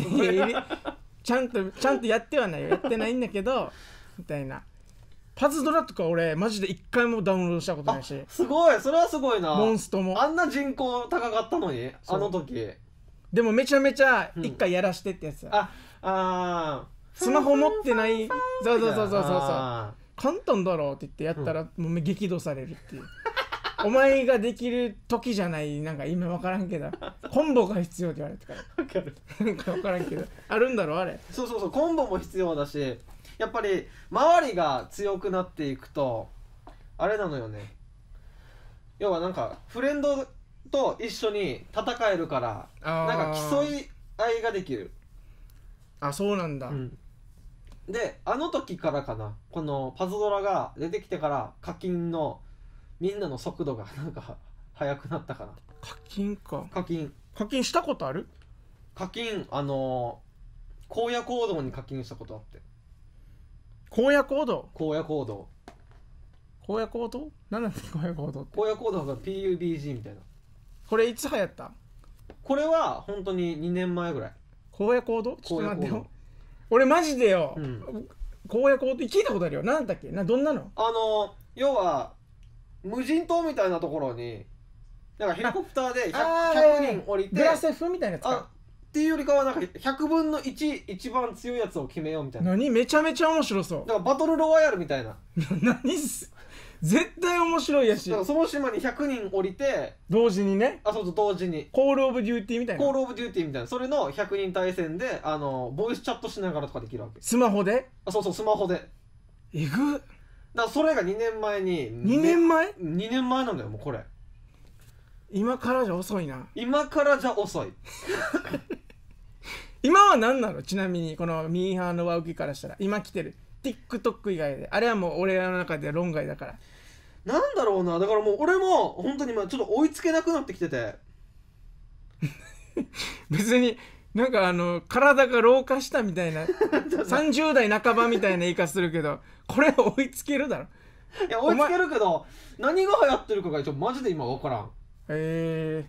ちゃんとちゃんとやってはないやってないんだけどみたいなパズドラとか俺マジで一回もダウンロードしたことないしすごいそれはすごいなモンストもあんな人口高かったのにそあの時でもめちゃめちゃ一回やらしてってやつだ、ああスマホ持ってないそうそうそうそうそうそう簡単だろうって言ってやったら、もう激怒されるっていう [LAUGHS] お前ができる時じゃないなんか今分からんけどコンボが必要って言われてから分かるなんか分からんけどあるんだろあれそうそうそうコンボも必要だしやっぱり周りが強くなっていくとあれなのよね要はなんかフレンドと一緒に戦えるからなんか競い合いができるあそうなんだ、うん、であの時からかなこのパズドラが出てきてから課金のみんなの速度が [LAUGHS] なんか速くなったかな課金か課金課金したことある課金あのー、荒野行動に課金したことあって荒野行動荒野行動荒野行動何なん荒野行動って荒野行動が PUBG みたいなこれいつ流行ったこれは本当に2年前ぐらい荒野行動ちょっと待ってよ俺マジでよ、うん公約法って聞いたことあるよなんだっけなどんなのあの要は無人島みたいなところになんかヘリコプターで 100, あ100人降りてグラセフみたいなやつかっていうよりかはなんか100分の1一番強いやつを決めようみたいな何めちゃめちゃ面白そうだからバトルロワイヤルみたいな [LAUGHS] 何っす絶対面白いやしその島に100人降りて同時にねあそうそう同時にコール・オブ・デューティーみたいなコール・オブ・デューティーみたいなそれの100人対戦であのボイスチャットしながらとかできるわけスマホであそうそうスマホでえぐっだそれが2年前に2年前 ?2 年前なんだよもうこれ今からじゃ遅いな今からじゃ遅い [LAUGHS] 今は何なのちなみにこのミーハーのワウキからしたら今来てる TikTok 以外であれはもう俺らの中で論外だからなんだろうなだからもう俺も本当にまあちょっと追いつけなくなってきてて [LAUGHS] 別になんかあの体が老化したみたいな30 [LAUGHS] 代半ばみたいな言い方するけどこれ追いつけるだろいや追いつけるけど何が流行ってるかが一応マジで今分からんへえ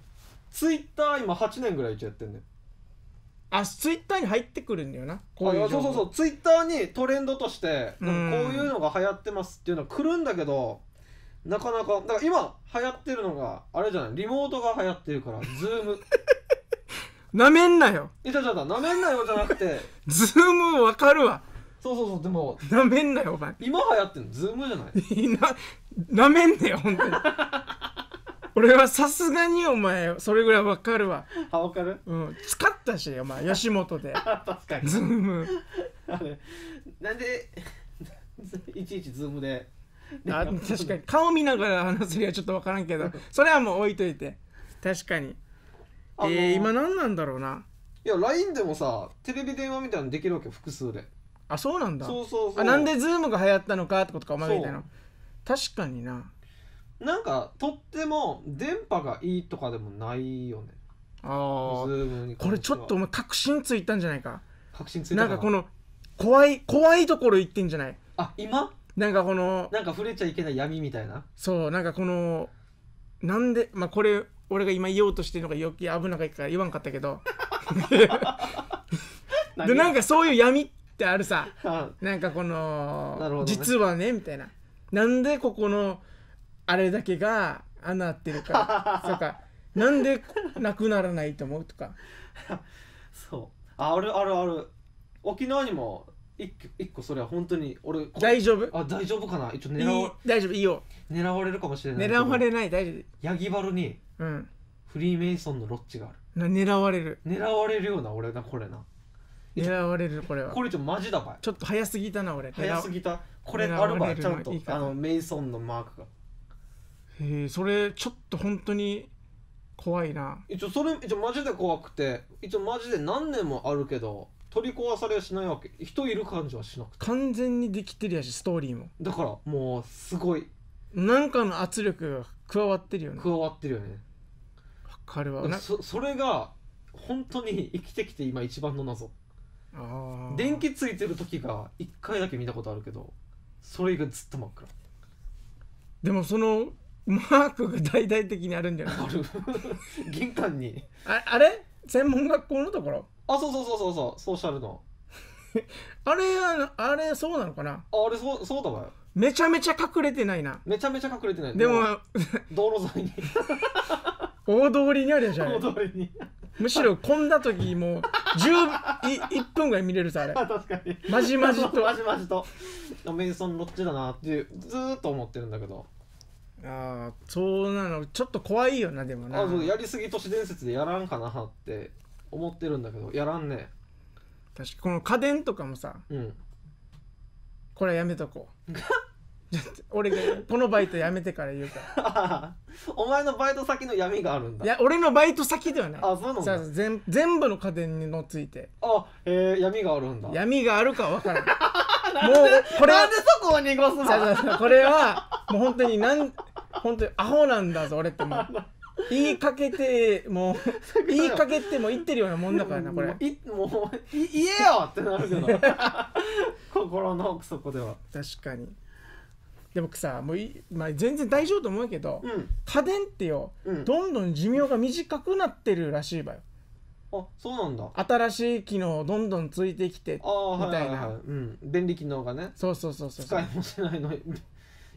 ツイッター今8年ぐらい一応やってんねんあツイッターに入ってくるんだよなこういうそうそうそうツイッターにトレンドとしてこういうのが流行ってますっていうのは来るんだけどなかなかだから今流行ってるのがあれじゃないリモートが流行ってるからズームなめんなよいたちゃったなめんなよじゃなくてズームわかるわそうそうそうでもなめんなよお前今流行ってるのズームじゃないななめんなよ本当に [LAUGHS] 俺はさすがにお前それぐらいわかるわあわかるうん使ったしお前吉本で [LAUGHS] 確かにズームあれなんで [LAUGHS] いちいちズームであ確かに顔見ながら話すにはちょっと分からんけどそれはもう置いといて確かにえー、今何なんだろうないや LINE でもさテレビ電話みたいなのできるわけ複数であそうなんだそうそうそうあなんで Zoom が流行ったのかってことかお前みたいな確かにななんかとっても電波がいいとかでもないよねああこれちょっとお前確信ついたんじゃないか確信ついたなんかこの怖い怖いところ行ってんじゃないあ今なんかこのなんか触れちゃいけない闇みたいなそうなんかこのなんでまあこれ俺が今言おうとしてるのが余計危なかったから言わんかったけどでなんかそういう闇ってあるさ、なんかこの、ね、実はねみたいななんでここのあれだけが穴あってるかと [LAUGHS] かなんでなくならないと思うとかそうあるあるある沖縄にも一個一個それは本当に俺大丈夫あ大丈夫かな一応っ狙いいわ大丈夫いいよ狙われるかもしれない狙われない大丈夫ヤギバルにうんフリーメイソンのロッジがあるな狙われる狙われるような俺なこれな狙われるこれはこれちょマジだばいちょっと早すぎたな俺早すぎたこれあるばちゃんといいあのメイソンのマークがへえそれちょっと本当に怖いな一応それ一応マジで怖くて一応マジで何年もあるけど取り壊されはしないわけ人いる感じはしなくて完全にできてるやしストーリーもだからもうすごいなんかの圧力が加わってるよね加わってるよね分かるわそそれが本当に生きてきて今一番の謎あ電気ついてる時が1回だけ見たことあるけどそれがずっと真っ暗でもそのマークが大々的にあるんじゃないある [LAUGHS] 玄関にああれ専門学校のところあそうそうそうそうそうソーシャルの [LAUGHS] あれあれそうなのかなあれそそうだわよめちゃめちゃ隠れてないなめちゃめちゃ隠れてないでも [LAUGHS] 道路沿いに大通りにあるじゃん大通りにむしろ混んだ時もう1分ぐらい見れるさあれ確かにまじまじとまじまじとメイソンロッチだなってずっと思ってるんだけどああそうなのちょっと怖いよなでもなあそうやりすぎ都市伝説でやらんかなって思ってるんだけどやらんね確かこの家電とかもさうんこれやめとこう [LAUGHS] 俺がこのバイトやめてから言うから [LAUGHS] お前のバイト先の闇があるんだいや俺のバイト先ではないあそうなんだ全全部の家電にのついてあえー、闇があるんだ闇があるかわ分から [LAUGHS] ないもうこれなんでそこを濁すのこれはもう本当になん本当にアホなんだぞ俺ってもう言いかけてもう言いかけても言ってるようなもんだからなこれいもう言えよってなるけど [LAUGHS] 心の奥底では確かにでもさもうい、まあ、全然大丈夫と思うけど、うん、家電ってよ、うん、どんどん寿命が短くなってるらしいわよあそうなんだ新しい機能どんどんついてきてみたいな、うん。電力のほう便利機能がねそうそうそうそう使いもしないの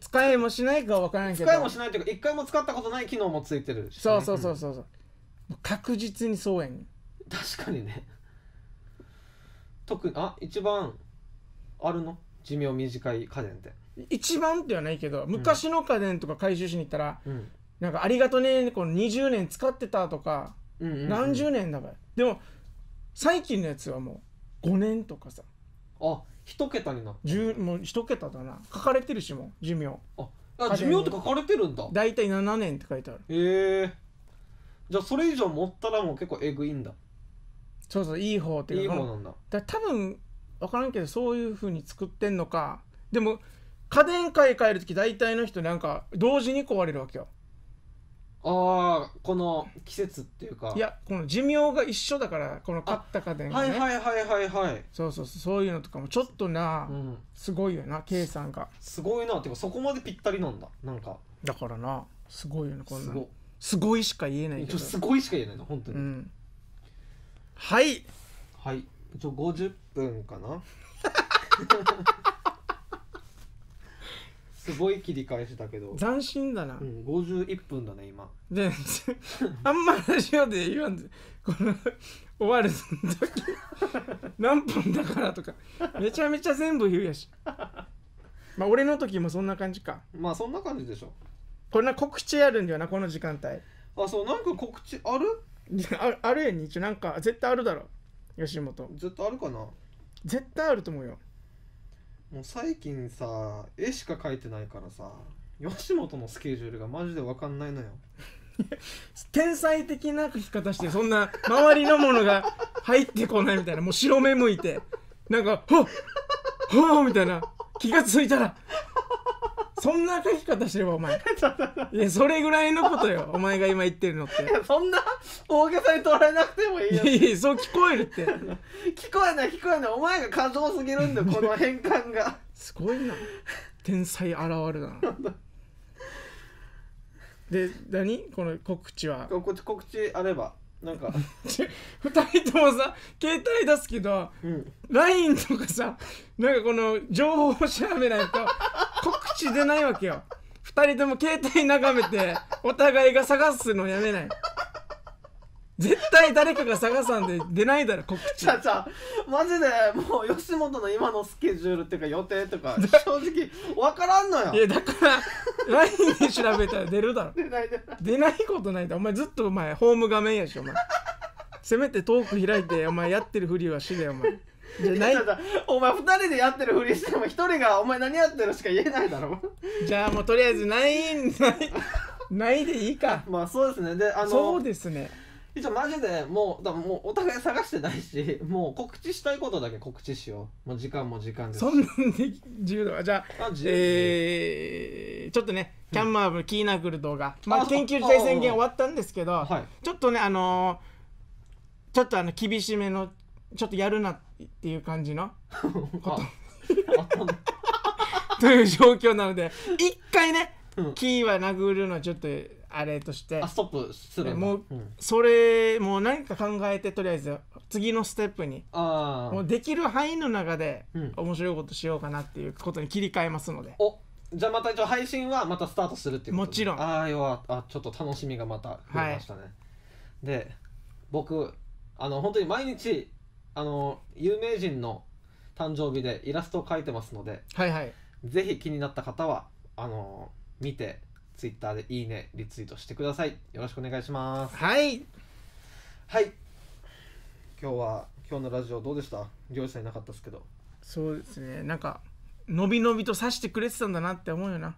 使えもしないかわからんけど使えもしないというか一回も使ったことない機能もついてるし、ね、そうそうそうそうう、確実にそうやん確かにね特にあ一番あるの寿命短い家電って一番ではないけど昔の家電とか回収しに行ったら、うん、なんかありがとねこの20年使ってたとか、うんうんうん、何十年だからでも最近のやつはもう5年とかさあ一桁になったもう一桁だな書かれてるしも寿命あ寿命って書かれてるんだ大体7年って書いてあるへえじゃあそれ以上持ったらもう結構えぐいんだそうそういい方っていういい方なんだだ多分分からんけどそういうふうに作ってんのかでも家電買い替える時大体の人なんか同時に壊れるわけよああこの季節っていうかいやこの寿命が一緒だからこの買った家電が、ね、はいはいはいはいはいそうそうそうそういうのとかもちょっとな、うん、すごいよな計さんがすごいなっていうかそこまでぴったりなんだなんかだからなすごいよねこんなすごいしか言えないけどすごいしか言えないの本当に、うん、はいはい一応50分かな [LAUGHS] すごい切り返したけど、斬新だな、うん、51分だね今で [LAUGHS] あんまラジオで言わんでこの終わる時何分だからとかめちゃめちゃ全部言うやしまあ俺の時もそんな感じかまあそんな感じでしょこんな告知あるんだよなこの時間帯あそうなんか告知ある [LAUGHS] ああるやんに一応なんか絶対あるだろ吉本ずっとあるかな絶対あると思うよもう最近さ絵しか描いてないからさ吉本のスケジュールがマジで分かんないのよ [LAUGHS] 天才的な書き方してそんな周りのものが入ってこないみたいなもう白目向いてなんか「はっはっ!」みたいな気がついたらそんな書き方してればお前 [LAUGHS] いやそれぐらいのことよお前が今言ってるのって [LAUGHS] そんな大げさに捉えなくてもいいよいやいやそう聞こえるって [LAUGHS] 聞こえない聞こえないお前が過剰すぎるんだよこの変換がすごいな天才現るなで何この告知は告知告知あればなんか2 [LAUGHS] 人ともさ携帯出すけど、うん、LINE とかさなんかこの情報を調べないと告知出ないわけよ2人とも携帯眺めてお互いが探すのやめない絶対誰かが探さんで出ないだろ告知ちゃちゃマジでもう吉本の今のスケジュールっていうか予定とか正直分からんのよいやだから LINE で調べたら出るだろ出ない出ない出ないことないだお前ずっとお前ホーム画面やしお前せめてトーク開いてお前やってるふりはしでお前じゃないお前2人でやってるふりしても1人が「お前何やってる?」しか言えないだろじゃあもうとりあえずないないないでいいかまあそうですねであのそうですね一応マジでもう、だもうお互い探してないし、[LAUGHS] もう告知したいことだけ告知しよう。もう時間も時間です。そんなに自由度はじゃあ、あえー、ちょっとね、キャンマーブキーナクル動画、まあ、緊急事態宣言終わったんですけど、はい、ちょっとね、あのー、ちょっとあの厳しめの、ちょっとやるなっていう感じの [LAUGHS] こと。[LAUGHS] という状況なので、一回ね、うん、キーは殴るのちょっと。あれとしてあストップするもう、うん、それもう何か考えてとりあえず次のステップにもうできる範囲の中で、うん、面白いことしようかなっていうことに切り替えますのでおじゃあまた一応配信はまたスタートするっていうもちろんああ要はあちょっと楽しみがまた増えましたね、はい、で僕あの本当に毎日あの有名人の誕生日でイラストを描いてますので、はいはい、ぜひ気になった方はあの見てツイッターでいいねリツイートしてくださいよろしくお願いしますはいはい今日は今日のラジオどうでした漁師さんいなかったですけどそうですねなんか伸び伸びと刺してくれてたんだなって思うよな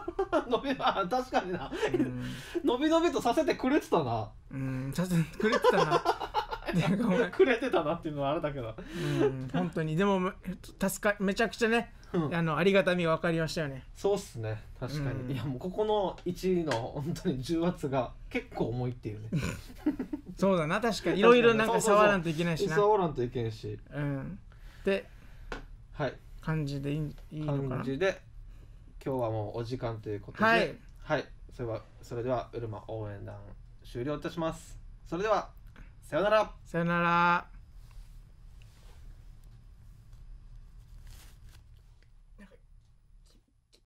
[LAUGHS] 伸びあ確かにな、[LAUGHS] 伸び伸びとさせてくれてたなうんさせてくれてたな [LAUGHS] くれてたなっていうのはあれだけどん本当にでも助かめちゃくちゃね、うん、あのありがたみ分かりましたよねそうっすね確かに、うん、いやもうここの1位の本当に重圧が結構重いっていうね [LAUGHS] そうだな確かにいろいろなんか触らんといけないしな触らんといけんしうんではい感じでいいいいのかな感じで今日はもうお時間ということではい、はい、それはそれではうるま応援団終了いたしますそれではさよならさよなら